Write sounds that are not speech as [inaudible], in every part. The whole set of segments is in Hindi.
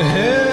Hey.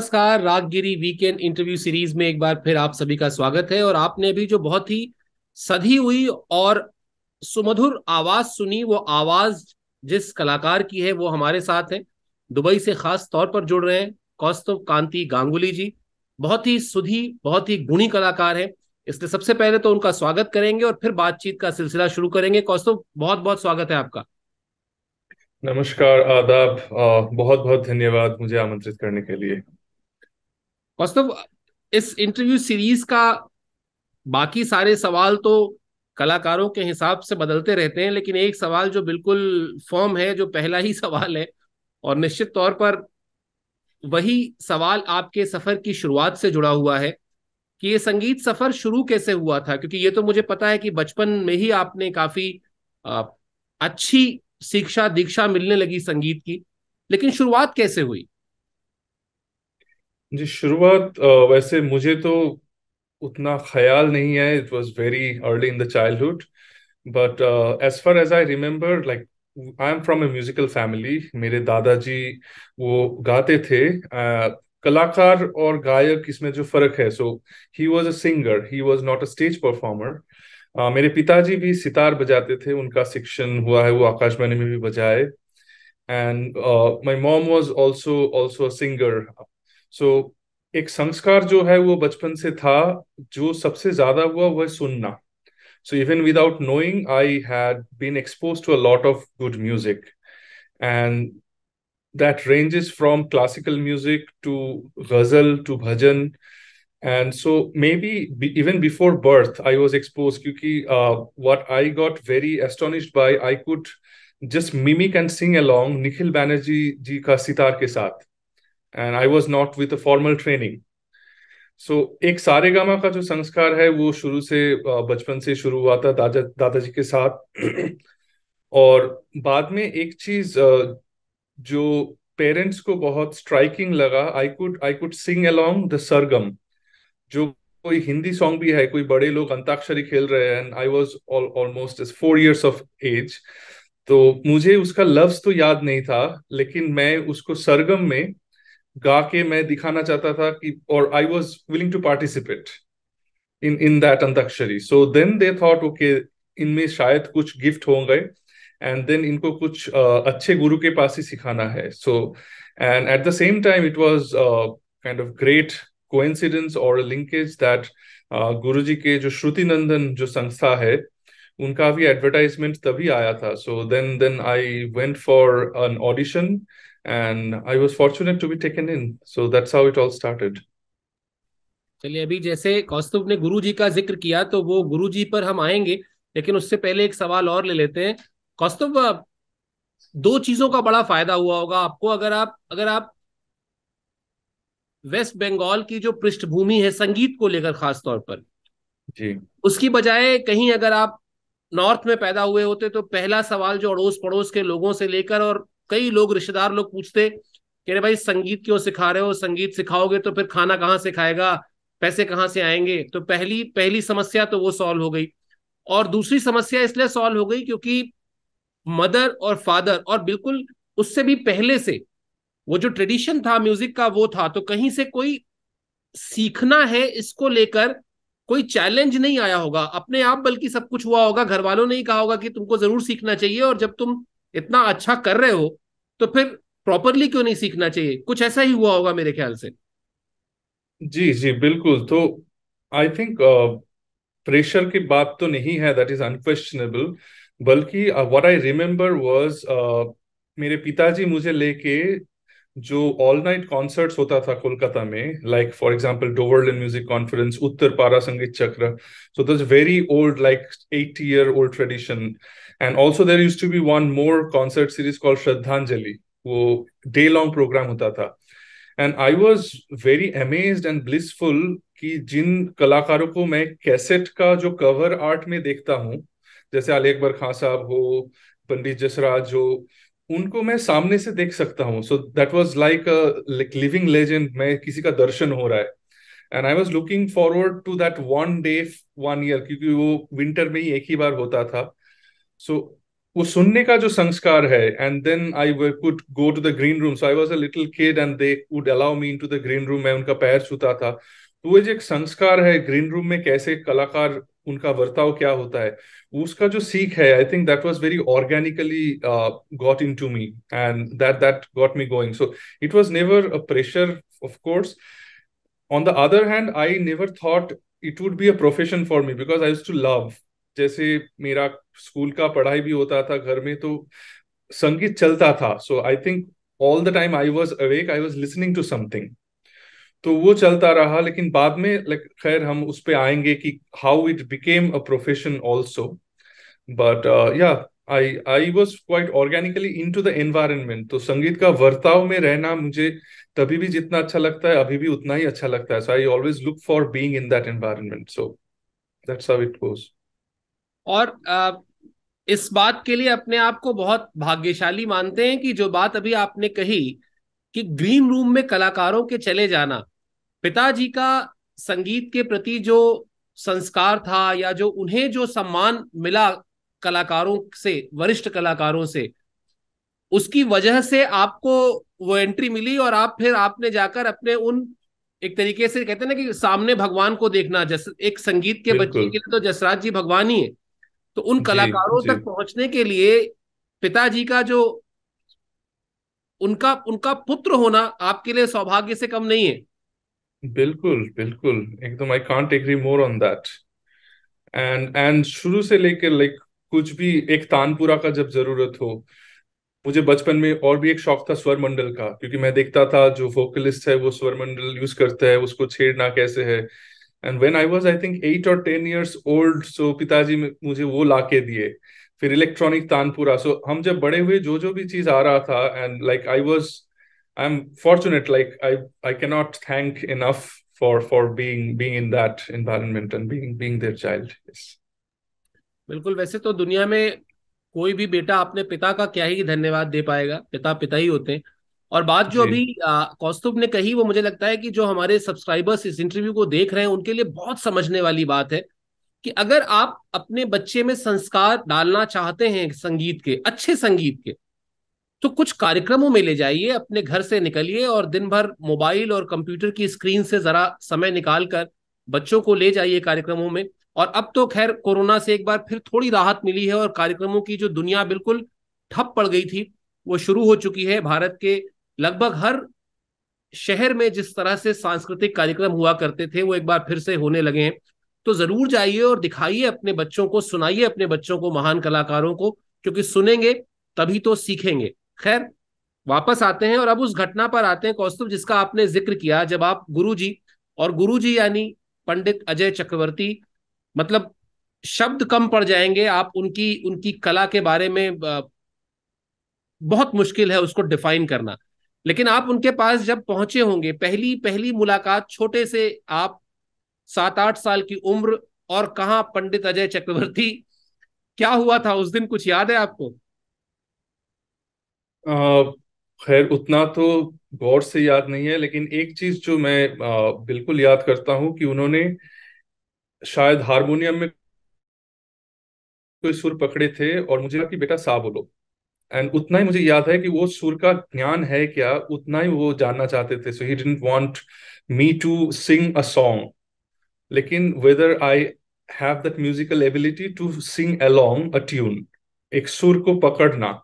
नमस्कार रागगिरी वीकेंड इंटरव्यू सीरीज में एक बार फिर आप सभी का स्वागत है और आपने भी जो बहुत ही सधी हुई और सुमधुर आवाज सुनी वो आवाज जिस कलाकार की है वो हमारे साथ है दुबई से खास तौर पर जुड़ रहे हैं कौस्तव कांति गांगुली जी बहुत ही सुधी बहुत ही गुणी कलाकार है इसलिए सबसे पहले तो उनका स्वागत करेंगे और फिर बातचीत का सिलसिला शुरू करेंगे कौस्तव बहुत बहुत स्वागत है आपका नमस्कार आदाब बहुत बहुत धन्यवाद मुझे आमंत्रित करने के लिए वास्तव इस इंटरव्यू सीरीज का बाकी सारे सवाल तो कलाकारों के हिसाब से बदलते रहते हैं लेकिन एक सवाल जो बिल्कुल फॉर्म है जो पहला ही सवाल है और निश्चित तौर पर वही सवाल आपके सफर की शुरुआत से जुड़ा हुआ है कि ये संगीत सफर शुरू कैसे हुआ था क्योंकि ये तो मुझे पता है कि बचपन में ही आपने काफी अच्छी शिक्षा दीक्षा मिलने लगी संगीत की लेकिन शुरुआत कैसे हुई जी शुरुआत वैसे मुझे तो उतना ख्याल नहीं है it was very early in the childhood but as far as I remember like I am from a musical family मेरे दादाजी वो गाते थे कलाकार और गायक इसमें जो फर्क है so he was a singer he was not a stage performer मेरे पिताजी भी सितार बजाते थे उनका शिक्षण हुआ है वो आकाशवाणी में भी बजाए and my mom was also also singer so so, एक संस्कार जो है वो बचपन से था जो सबसे ज्यादा हुआ वह सुनना so even without knowing I had been expose to a lot of good music and that ranges from classical music to ghazal to bhajan and so maybe even before birth I was expose क्योंकि what I got very astonish by I could just mimic and sing along Nikhil Banerjee ji का सितार के साथ and I was not a formal training so एक सारे गामा का जो संस्कार है वो शुरू से बचपन से शुरू हुआ था दादा दादाजी के साथ और बाद में एक चीज जो पेरेंट्स को बहुत स्ट्राइकिंग लगा I could I could sing along the sargam जो कोई हिंदी सॉन्ग भी है कोई बड़े लोग अंताक्षरी खेल रहे हैं I was almost four years of age तो मुझे उसका लफ्ज तो याद नहीं था लेकिन मैं उसको सरगम में गा के मैं दिखाना चाहता था कि और I was willing to participate in in that antakshari so then they thought okay इनमें शायद कुछ गिफ्ट होंगे एंड देन इनको कुछ uh, अच्छे गुरु के पास ही सिखाना है so and at the same time it was kind of great coincidence और लिंकेज दैट गुरु जी के जो श्रुति नंदन जो संस्था है उनका भी एडवर्टाइजमेंट तभी आया था so then then I went for an audition and I was fortunate to be taken in. So that's how it all started. चलिए अभी जैसे कौस्तुभ ने गुरुजी का जिक्र किया तो वो गुरुजी पर हम आएंगे लेकिन उससे पहले एक सवाल और ले लेते हैं कौस्तुभ दो चीजों का बड़ा फायदा हुआ होगा आपको अगर आप अगर आप वेस्ट बंगाल की जो पृष्ठभूमि है संगीत को लेकर खास तौर पर जी उसकी बजाय कहीं अगर आप नॉर्थ में पैदा हुए होते तो पहला सवाल जो अड़ोस पड़ोस के लोगों से लेकर और कई लोग रिश्तेदार लोग पूछते कह रहे भाई संगीत क्यों सिखा रहे हो संगीत सिखाओगे तो फिर खाना कहाँ से खाएगा पैसे कहाँ से आएंगे तो पहली पहली समस्या तो वो सॉल्व हो गई और दूसरी समस्या इसलिए सॉल्व हो गई क्योंकि मदर और फादर और बिल्कुल उससे भी पहले से वो जो ट्रेडिशन था म्यूजिक का वो था तो कहीं से कोई सीखना है इसको लेकर कोई चैलेंज नहीं आया होगा अपने आप बल्कि सब कुछ हुआ होगा घर वालों ने ही कहा होगा कि तुमको जरूर सीखना चाहिए और जब तुम इतना अच्छा कर रहे हो तो फिर प्रॉपरली क्यों नहीं सीखना चाहिए कुछ ऐसा ही हुआ होगा मेरे ख्याल से जी जी बिल्कुल तो आई थिंक प्रेशर की बात तो नहीं है दैट इज अनक्वेश्चनेबल बल्कि व्हाट आई रिमेम्बर वाज मेरे पिताजी मुझे लेके जो ऑल नाइट कॉन्सर्ट्स होता था कोलकाता में like for example Dover Lane music conference Uttarpara Sangeet Chakra so this very old like eight year old tradition and also there used to be one more concert series call Shraddhanjali वो डे लॉन्ग प्रोग्राम होता था and I was very amaze and blissful कि जिन कलाकारों को मैं कैसेट का जो कवर आर्ट में देखता हूँ जैसे अली अकबर खां साहब हो पंडित जसराज हो उनको मैं सामने से देख सकता हूँ so that was like like living legend मैं किसी का दर्शन हो रहा है and I was looking forward to that one day one year क्योंकि वो विंटर में ही एक ही बार होता था सो वो सुनने का जो संस्कार है and then I could go to the green room so I was a little kid and they would allow me into the green room मैं उनका पैर छूता था तो वो जो एक संस्कार है ग्रीन रूम में कैसे कलाकार उनका वर्ताव क्या होता है उसका जो सीख है I think that was very organically got in to me and that that got me going so it was never a pressure of course on the other hand I never thought it would be a profession for me because I used to love जैसे मेरा स्कूल का पढ़ाई भी होता था घर में तो संगीत चलता था so I think all the time I was awake I was listening to something तो वो चलता रहा लेकिन बाद में लाइक खैर हम उस पर आएंगे कि how it became a profession also but ya I I was quite organically in to the environment तो संगीत का वर्ताव में रहना मुझे तभी भी जितना अच्छा लगता है अभी भी उतना ही अच्छा लगता है so I always look for being in that environment so that's how it goes और इस बात के लिए अपने आप को बहुत भाग्यशाली मानते हैं कि जो बात अभी आपने कही कि ग्रीन रूम में कलाकारों के चले जाना पिताजी का संगीत के प्रति जो संस्कार था या जो उन्हें जो सम्मान मिला कलाकारों से वरिष्ठ कलाकारों से उसकी वजह से आपको वो एंट्री मिली और आप फिर आपने जाकर अपने उन एक तरीके से कहते हैं ना कि सामने भगवान को देखना जैसे एक संगीत के बच्चे के लिए तो जसराज जी भगवान ही है तो उन कलाकारों तक पहुंचने के लिए पिताजी का जो उनका उनका पुत्र होना आपके लिए सौभाग्य से कम नहीं है बिल्कुल बिल्कुल एकदम I can't agree more on that and and शुरू से लेकर लाइक कुछ भी एक तानपुरा का जब जरूरत हो मुझे बचपन में और भी एक शौक था स्वर मंडल का क्योंकि मैं देखता था जो वोकलिस्ट है वो स्वर मंडल यूज करता है उसको छेड़ना कैसे है and when I was I think eight or ten years old so पिताजी मुझे वो ला के दिए फिर इलेक्ट्रॉनिक तानपुरा सो हम जब बड़े हुए जो जो भी चीज आ रहा था and like I was I am fortunate like I I can not thank enough for for being being in that environment and being being their child बिल्कुल वैसे तो दुनिया में कोई भी बेटा अपने पिता का क्या ही धन्यवाद दे पाएगा पिता पिता ही होते हैं और बात जो अभी कौस्तुभ ने कही वो मुझे लगता है कि जो हमारे सब्सक्राइबर्स इस इंटरव्यू को देख रहे हैं उनके लिए बहुत समझने वाली बात है कि अगर आप अपने बच्चे में संस्कार डालना चाहते हैं संगीत के अच्छे संगीत के तो कुछ कार्यक्रमों में ले जाइए अपने घर से निकलिए और दिन भर मोबाइल और कंप्यूटर की स्क्रीन से जरा समय निकाल कर बच्चों को ले जाइए कार्यक्रमों में और अब तो खैर कोरोना से एक बार फिर थोड़ी राहत मिली है और कार्यक्रमों की जो दुनिया बिल्कुल ठप पड़ गई थी वो शुरू हो चुकी है भारत के लगभग हर शहर में जिस तरह से सांस्कृतिक कार्यक्रम हुआ करते थे वो एक बार फिर से होने लगे हैं तो जरूर जाइए और दिखाइए अपने बच्चों को सुनाइए अपने बच्चों को महान कलाकारों को क्योंकि सुनेंगे तभी तो सीखेंगे खैर वापस आते हैं और अब उस घटना पर आते हैं कौस्तु जिसका आपने जिक्र किया जब आप गुरु जी और गुरु जी यानी पंडित अजय चक्रवर्ती मतलब शब्द कम पड़ जाएंगे आप उनकी उनकी कला के बारे में बहुत मुश्किल है उसको डिफाइन करना लेकिन आप उनके पास जब पहुंचे होंगे पहली पहली मुलाकात छोटे से आप सात आठ साल की उम्र और कहा पंडित अजय चक्रवर्ती क्या हुआ था उस दिन कुछ याद है आपको खैर उतना तो गौर से याद नहीं है लेकिन एक चीज जो मैं आ, बिल्कुल याद करता हूं कि उन्होंने शायद हारमोनियम में कोई सुर पकड़े थे और मुझे लगा कि बेटा सा बोलो एंड उतना ही मुझे याद है कि वो सुर का ज्ञान है क्या उतना ही वो जानना चाहते थे so he didn't want me to sing a song लेकिन whether I have that musical ability to sing along a tune एक सुर को पकड़ना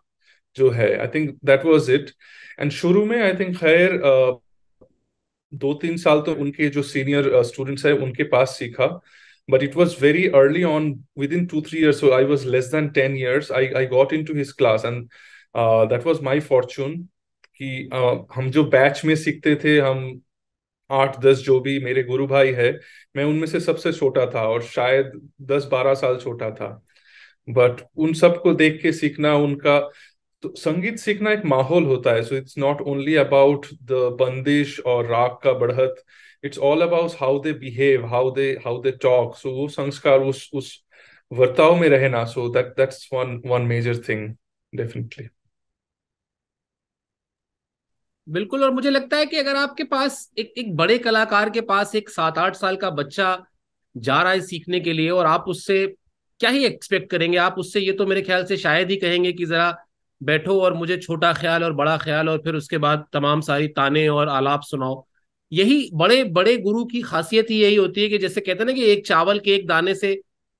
जो है I think that was it and शुरू में आई थिंक खैर दो तीन साल तो उनके जो सीनियर स्टूडेंट्स है उनके पास सीखा uh, but it was very early on within two three years so i was less than 10 years i, I got into his class and uh, that was my fortune कि uh, हम जो बैच में सीखते थे हम आठ दस जो भी मेरे गुरु भाई है मैं उनमें से सबसे छोटा था और शायद दस बारह साल छोटा था बट उन सबको देख के सीखना उनका तो संगीत सीखना एक माहौल होता है so it's not only about the bandish और राग का बढ़त it's all about how they behave how they how they talk so वो संस्कार उस उस वर्ताव में रहना so that that's one one major thing definitely बिल्कुल और मुझे लगता है कि अगर आपके पास एक एक बड़े कलाकार के पास एक सात आठ साल का बच्चा जा रहा है सीखने के लिए और आप उससे क्या ही एक्सपेक्ट करेंगे आप उससे ये तो मेरे ख्याल से शायद ही कहेंगे कि जरा बैठो और मुझे छोटा ख्याल और बड़ा ख्याल और फिर उसके बाद तमाम सारी ताने और आलाप सुनाओ यही बड़े बड़े गुरु की खासियत ही यही होती है कि जैसे कहते हैं ना कि एक चावल के एक दाने से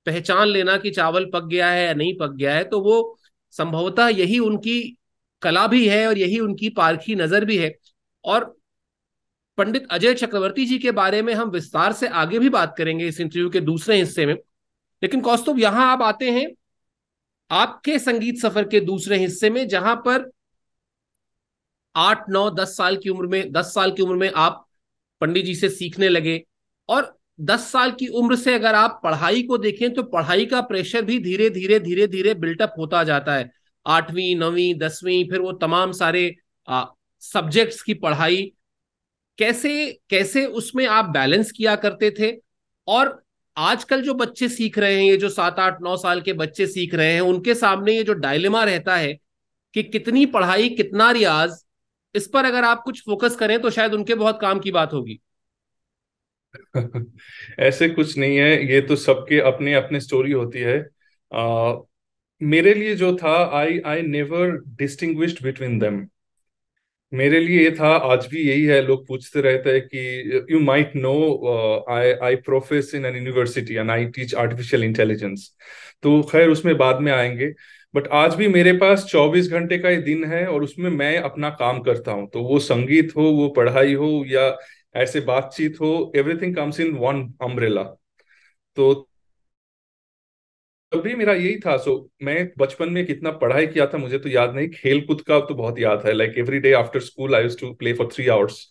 पहचान लेना कि चावल पक गया है या नहीं पक गया है तो वो संभवतः यही उनकी कला भी है और यही उनकी पारखी नजर भी है और पंडित अजय चक्रवर्ती जी के बारे में हम विस्तार से आगे भी बात करेंगे इस इंटरव्यू के दूसरे हिस्से में लेकिन कौस्तुभ यहां आप आते हैं आपके संगीत सफर के दूसरे हिस्से में जहां पर आठ नौ दस साल की उम्र में दस साल की उम्र में आप पंडित जी से सीखने लगे और दस साल की उम्र से अगर आप पढ़ाई को देखें तो पढ़ाई का प्रेशर भी धीरे धीरे धीरे धीरे बिल्टअप होता जाता है आठवीं नौवीं दसवीं फिर वो तमाम सारे आ, सब्जेक्ट्स की पढ़ाई कैसे कैसे उसमें आप बैलेंस किया करते थे और आजकल जो बच्चे सीख रहे हैं ये जो सात आठ नौ साल के बच्चे सीख रहे हैं उनके सामने ये जो डायलेमा रहता है कि कितनी पढ़ाई कितना रियाज इस पर अगर आप कुछ फोकस करें तो शायद उनके बहुत काम की बात होगी [laughs] ऐसे कुछ नहीं है ये तो सबके अपने अपने स्टोरी होती है आ, मेरे लिए जो था I I never distinguished between them मेरे लिए ये था आज भी यही है लोग पूछते रहते हैं कि you might know I I profess in an university and I teach artificial intelligence तो खैर उसमें बाद में आएंगे बट आज भी मेरे पास 24 घंटे का ही दिन है और उसमें मैं अपना काम करता हूँ तो वो संगीत हो वो पढ़ाई हो या ऐसे बातचीत हो everything comes in one umbrella तो तभी मेरा यही था सो so, मैं बचपन में कितना पढ़ाई किया था मुझे तो याद नहीं खेल कूद का तो बहुत याद है like every day after school I to play for three hours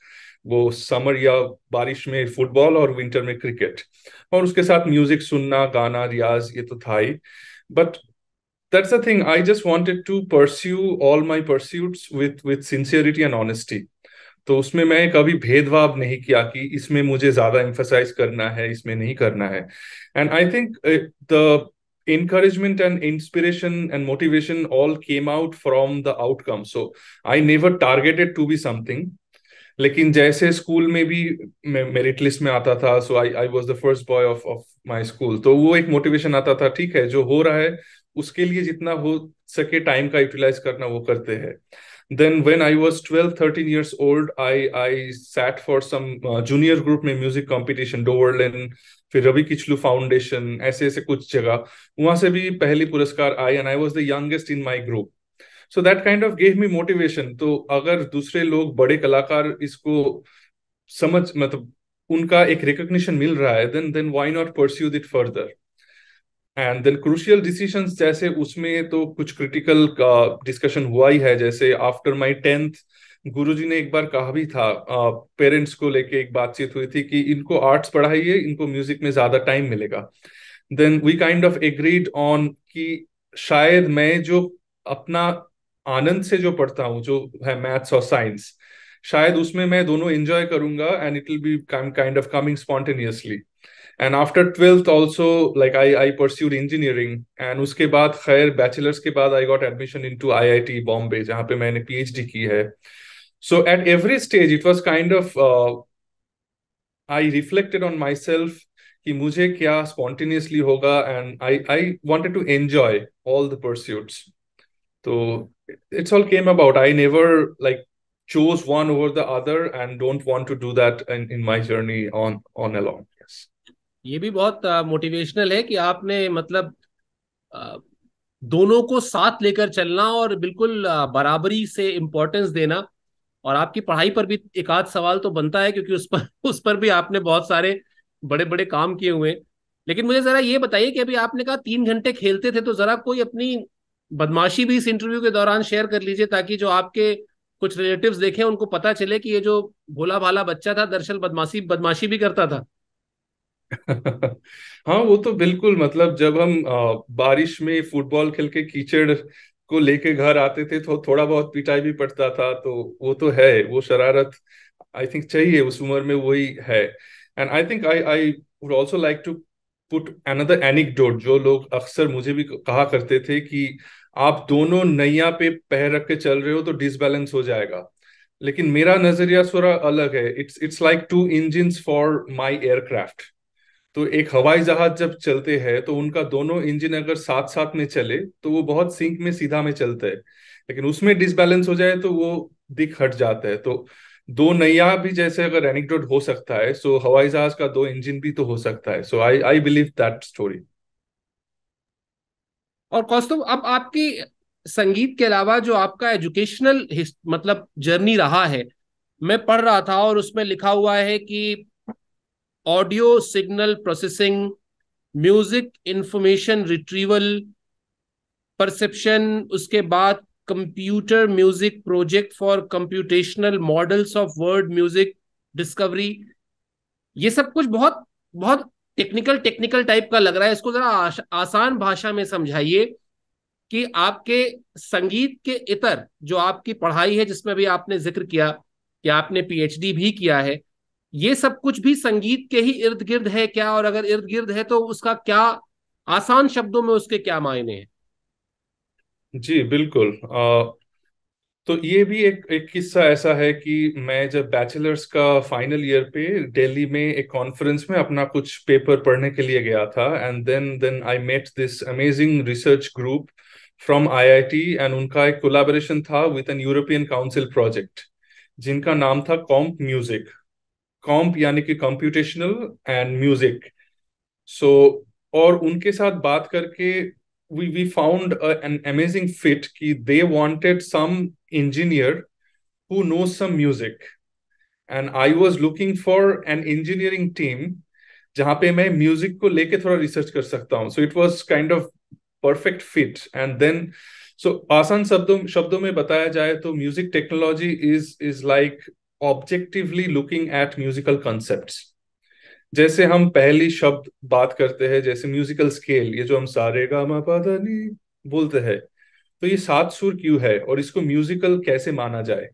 वो समर या बारिश में फुटबॉल और विंटर में क्रिकेट और उसके साथ म्यूजिक सुनना गाना रियाज ये तो था ही but that's the thing i just wanted to pursue all my pursuits with with sincerity and honesty तो उसमें मैं कभी भेदभाव नहीं किया कि इसमें मुझे ज्यादा एम्फोसाइज करना है इसमें नहीं करना है and I think the encouragement and inspiration and motivation all came out from the outcome so I never targeted to be something लेकिन जैसे स्कूल में भी मैं मेरिट लिस्ट में आता था so I I was the first boy of of my school तो वो एक मोटिवेशन आता था ठीक है जो हो रहा है उसके लिए जितना हो सके टाइम का यूटिलाइज करना वो करते हैं then when I was twelve thirteen years old I I sat for some junior group में म्यूजिक कॉम्पिटिशन डोवरलैंड फिर रवि किचलू फाउंडेशन ऐसे ऐसे कुछ जगह वहां से भी पहले पुरस्कार आए and I was the youngest in my group so that kind of gave me motivation तो अगर दूसरे लोग बड़े कलाकार इसको समझ मतलब उनका एक रिकोगशन मिल रहा है then then why not pursue it further and then crucial decision जैसे उसमें तो कुछ क्रिटिकल डिस्कशन हुआ ही है जैसे आफ्टर माई टेंथ गुरुजी ने एक बार कहा भी था पेरेंट्स को लेके एक बातचीत हुई थी कि इनको आर्ट्स पढ़ाइए इनको म्यूजिक में ज्यादा टाइम मिलेगा then we kind of agreed on कि शायद मैं जो अपना आनंद से जो पढ़ता हूँ जो है मैथ्स और साइंस शायद उसमें मैं दोनों एंजॉय करूंगा and it will be kind of coming spontaneously and after 12th also like i i pursued engineering and uske baad khair bachelor's ke baad i got admission into iit bombay jahan pe maine phd so at every stage it was kind of uh, i reflected on myself ki mujhe kya spontaneously hoga and i i wanted to enjoy all the pursuits so it's all came about i never like chose one over the other and don't want to do that in, in my journey on on alone ये भी बहुत मोटिवेशनल है कि आपने मतलब दोनों को साथ लेकर चलना और बिल्कुल बराबरी से इम्पोर्टेंस देना और आपकी पढ़ाई पर भी एक आध सवाल तो बनता है क्योंकि उस पर [laughs] उस पर भी आपने बहुत सारे बड़े बड़े काम किए हुए लेकिन मुझे जरा ये बताइए कि अभी आपने कहा तीन घंटे खेलते थे तो जरा कोई अपनी बदमाशी भी इस इंटरव्यू के दौरान शेयर कर लीजिए ताकि जो आपके कुछ रिलेटिव्स देखें उनको पता चले कि ये जो भोला भाला बच्चा था दरअसल बदमाशी बदमाशी भी करता था हाँ वो तो बिल्कुल मतलब जब हम आ, बारिश में फुटबॉल खेल के कीचड़ को लेके घर आते थे तो थोड़ा बहुत पिटाई भी पड़ता था तो वो तो है वो शरारत आई थिंक चाहिए उस उम्र में वही है and I think I I would also like to put another anecdote जो लोग अक्सर मुझे भी कहा करते थे कि आप दोनों नैया पे पैर रख के चल रहे हो तो डिसबैलेंस हो जाएगा लेकिन मेरा नजरिया थोड़ा अलग है it's it's like two engine for my aircraft तो एक हवाई जहाज जब चलते हैं तो उनका दोनों इंजन अगर साथ साथ में चले तो वो बहुत सिंक में सीधा में चलता है लेकिन उसमें डिसबैलेंस हो जाए तो वो दिख हट जाता है तो दो नया भी जैसे अगर एनिकडोट हो सकता है सो हवाई जहाज का दो इंजन भी तो हो सकता है so I I believe that story और कौस्तुभ अब आपकी संगीत के अलावा जो आपका एजुकेशनल मतलब जर्नी रहा है मैं पढ़ रहा था और उसमें लिखा हुआ है कि audio signal processing music information retrieval perception उसके बाद computer music project for computational models of world music discovery ये सब कुछ बहुत बहुत टेक्निकल टेक्निकल टाइप का लग रहा है इसको जरा आश, आसान भाषा में समझाइए कि आपके संगीत के इतर जो आपकी पढ़ाई है जिसमें भी आपने जिक्र किया कि आपने पीएचडी भी किया है ये सब कुछ भी संगीत के ही इर्द गिर्द है क्या और अगर इर्द गिर्द है तो उसका क्या आसान शब्दों में उसके क्या मायने हैं जी बिल्कुल आ, तो ये भी एक एक किस्सा ऐसा है कि मैं जब बैचलर्स का फाइनल ईयर पे दिल्ली में एक कॉन्फ्रेंस में अपना कुछ पेपर पढ़ने के लिए गया था and then then I met this amazing research group from IIT and उनका एक कोलाबोरेशन था with an European council project जिनका नाम था कॉम्प म्यूजिक कॉम्प यानी कि कंप्यूटेशनल एंड म्यूजिक सो और उनके साथ बात करके we we found an amazing fit कि they wanted some engineer who know some music and I was looking for an engineering team जहां पे मैं म्यूजिक को लेके थोड़ा रिसर्च कर सकता हूँ so it was kind of perfect fit and then so आसान शब्दों शब्दों में बताया जाए तो music technology is is like objectively looking at musical concept जैसे हम पहली शब्द बात करते हैं जैसे म्यूजिकल स्केल ये जो हम सारे गा मा नी बोलते हैं तो ये सात सुर क्यों है और इसको म्यूजिकल कैसे माना जाए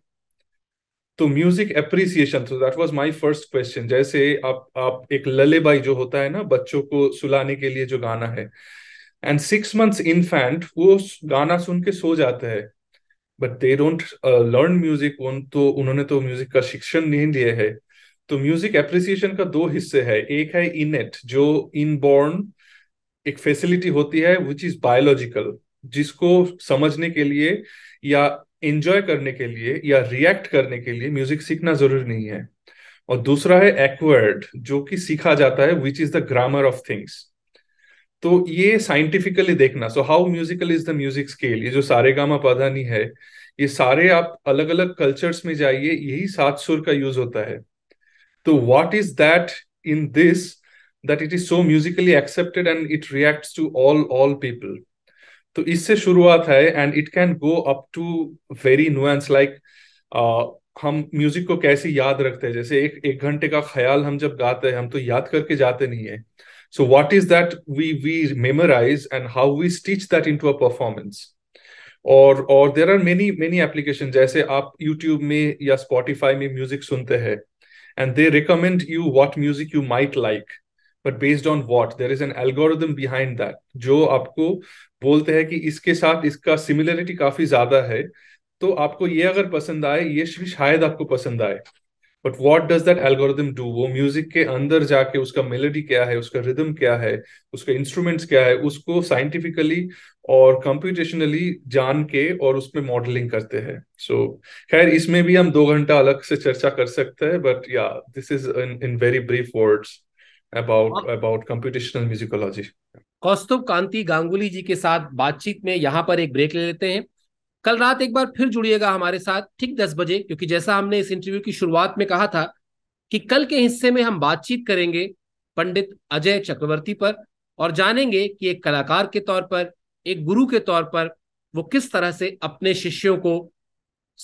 तो म्यूजिक एप्रिसिएशन तो that was my first question जैसे आप आप एक लले जो होता है ना बच्चों को सुलाने के लिए जो गाना है एंड सिक्स मंथ्स इन्फेंट वो गाना सुन के सो जाता है but they don't learn music उन तो उन्होंने तो म्यूजिक का शिक्षण नहीं लिया है तो म्यूजिक एप्रिसिएशन का दो हिस्से है एक है इनेट जो इन बॉर्न एक फैसिलिटी होती है विच इज बायोलॉजिकल जिसको समझने के लिए या एंजॉय करने के लिए या रिएक्ट करने के लिए म्यूजिक सीखना जरूरी नहीं है और दूसरा है एक्वर्ड जो कि सीखा जाता है which is the grammar of things तो ये साइंटिफिकली देखना so how musical is the music scale ये जो सारे गामा पधानी है ये सारे आप अलग अलग कल्चर्स में जाइए यही सात सुर का यूज होता है तो what is that in this that it is so musically accepted and it react to all all people तो इससे शुरुआत है and it can go up to very nuance like हम म्यूजिक को कैसे याद रखते हैं जैसे एक एक घंटे का ख्याल हम जब गाते हैं हम तो याद करके जाते नहीं है So what is that we we memorize and how we stitch that into a performance? और और there are many many application जैसे आप यूट्यूब में या स्पॉटिफाई में म्यूजिक सुनते हैं and they recommend you what music you might like but based on what there is an algorithm behind that जो आपको बोलते हैं कि इसके साथ इसका सिमिलरिटी काफी ज्यादा है तो आपको ये अगर पसंद आए ये शायद आपको पसंद आए but what does that algorithm do वो म्यूजिक के अंदर जाके उसका मेलोडी क्या है उसका रिदम क्या है उसका इंस्ट्रूमेंट्स क्या है उसको साइंटिफिकली और कंप्यूटेशनली जान के और उसमें मॉडलिंग करते हैं सो so, खैर इसमें भी हम दो घंटा अलग से चर्चा कर सकते हैं बट या this is in very brief words about about computational musicology Kaustubh Kanti Ganguly ji के साथ बातचीत में यहाँ पर एक ब्रेक ले लेते हैं कल रात एक बार फिर जुड़िएगा हमारे साथ ठीक दस बजे क्योंकि जैसा हमने इस इंटरव्यू की शुरुआत में कहा था कि कल के हिस्से में हम बातचीत करेंगे पंडित अजय चक्रवर्ती पर और जानेंगे कि एक कलाकार के तौर पर एक गुरु के तौर पर वो किस तरह से अपने शिष्यों को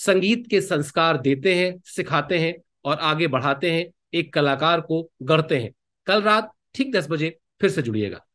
संगीत के संस्कार देते हैं सिखाते हैं और आगे बढ़ाते हैं एक कलाकार को गढ़ते हैं कल रात ठीक दस बजे फिर से जुड़िएगा